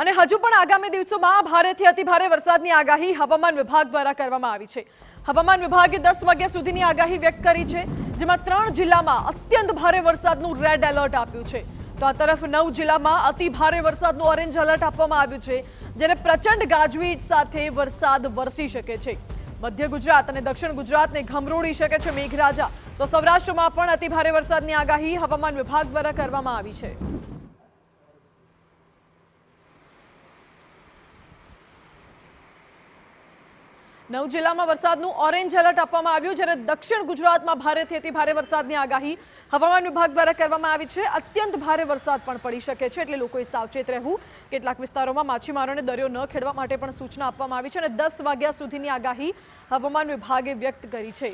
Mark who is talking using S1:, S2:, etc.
S1: અને હજુ પણ આગામી દિવસોમાં ભારેથી અતિ ભારે વરસાદની આગાહી હવામાન વિભાગ દ્વારા કરવામાં આવી છે હવામાન વિભાગે દસ વાગ્યા સુધીની આગાહી વ્યક્ત કરી છે જેમાં ત્રણ જિલ્લામાં અત્યંત ભારે વરસાદનું રેડ એલર્ટ આપ્યું છે તો આ તરફ નવ જિલ્લામાં અતિ ભારે વરસાદનું ઓરેન્જ એલર્ટ આપવામાં આવ્યું છે જેને પ્રચંડ ગાજવીજ સાથે વરસાદ વરસી શકે છે મધ્ય ગુજરાત અને દક્ષિણ ગુજરાતને ઘમરોળી શકે છે મેઘરાજા તો સૌરાષ્ટ્રમાં પણ અતિ ભારે વરસાદની આગાહી હવામાન વિભાગ દ્વારા કરવામાં આવી છે નવ જિલ્લામાં વરસાદનું ઓરેન્જ એલર્ટ આપવામાં આવ્યું જ્યારે દક્ષિણ ગુજરાતમાં ભારેથી અતિ ભારે વરસાદની આગાહી હવામાન વિભાગ દ્વારા કરવામાં આવી છે અત્યંત ભારે વરસાદ પણ પડી શકે છે એટલે લોકોએ સાવચેત રહેવું કેટલાક વિસ્તારોમાં માછીમારોને દરિયો ન ખેડવા માટે પણ સૂચના આપવામાં આવી છે અને દસ વાગ્યા સુધીની આગાહી હવામાન વિભાગે વ્યક્ત કરી છે